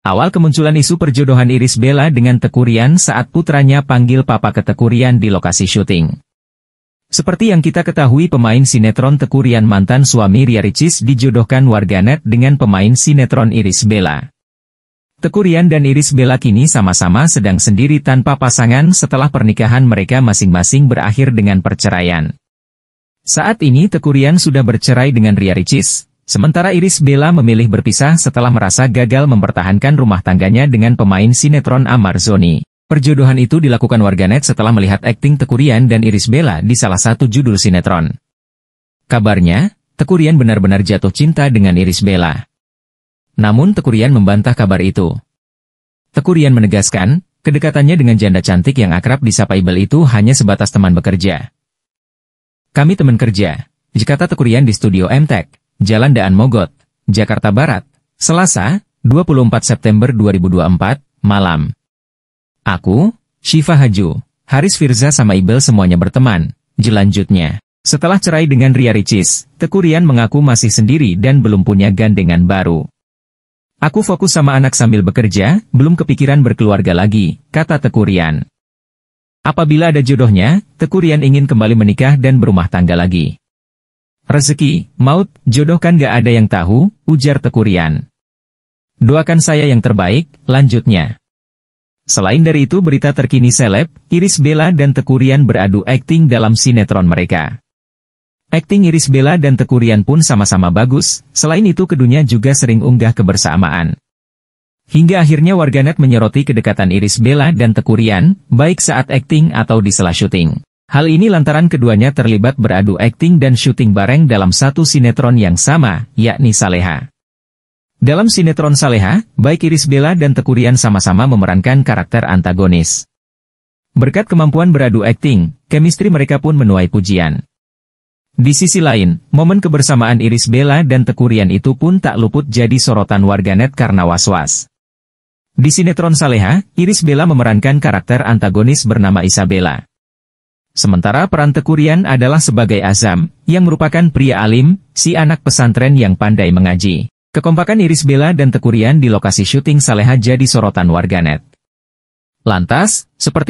Awal kemunculan isu perjodohan Iris Bella dengan Tekurian saat putranya panggil papa ke Tekurian di lokasi syuting. Seperti yang kita ketahui pemain sinetron Tekurian mantan suami Ria Ricis dijodohkan warganet dengan pemain sinetron Iris Bella. Tekurian dan Iris Bella kini sama-sama sedang sendiri tanpa pasangan setelah pernikahan mereka masing-masing berakhir dengan perceraian. Saat ini Tekurian sudah bercerai dengan Ria Ricis, Sementara Iris Bella memilih berpisah setelah merasa gagal mempertahankan rumah tangganya dengan pemain sinetron Amar Zoni. Perjodohan itu dilakukan warganet setelah melihat akting Tekurian dan Iris Bella di salah satu judul sinetron. Kabarnya, Tekurian benar-benar jatuh cinta dengan Iris Bella. Namun Tekurian membantah kabar itu. Tekurian menegaskan, kedekatannya dengan janda cantik yang akrab disapa Ibel itu hanya sebatas teman bekerja. Kami teman kerja, jika tak Tekurian di studio MTech. Jalan Daan Mogot, Jakarta Barat, Selasa, 24 September 2024, malam. Aku, Syifa Haju, Haris Firza sama Ibel semuanya berteman, jelanjutnya. Setelah cerai dengan Ria Ricis, Tekurian mengaku masih sendiri dan belum punya gandengan baru. Aku fokus sama anak sambil bekerja, belum kepikiran berkeluarga lagi, kata Tekurian. Apabila ada jodohnya, Tekurian ingin kembali menikah dan berumah tangga lagi. Rezeki, maut, jodoh kan gak ada yang tahu, ujar Tekurian. Doakan saya yang terbaik, lanjutnya. Selain dari itu berita terkini seleb, Iris Bella dan Tekurian beradu akting dalam sinetron mereka. Akting Iris Bella dan Tekurian pun sama-sama bagus, selain itu keduanya juga sering unggah kebersamaan. Hingga akhirnya warganet menyoroti kedekatan Iris Bella dan Tekurian, baik saat akting atau di sela syuting. Hal ini lantaran keduanya terlibat beradu akting dan syuting bareng dalam satu sinetron yang sama, yakni Saleha. Dalam sinetron Saleha, baik Iris Bella dan Tekurian sama-sama memerankan karakter antagonis. Berkat kemampuan beradu akting, kemistri mereka pun menuai pujian. Di sisi lain, momen kebersamaan Iris Bella dan Tekurian itu pun tak luput jadi sorotan warganet karena was-was. Di sinetron Saleha, Iris Bella memerankan karakter antagonis bernama Isabella. Sementara peran Tekurian adalah sebagai Azam, yang merupakan pria alim, si anak pesantren yang pandai mengaji. Kekompakan Iris Bella dan Tekurian di lokasi syuting Saleha jadi sorotan warganet. Lantas, seperti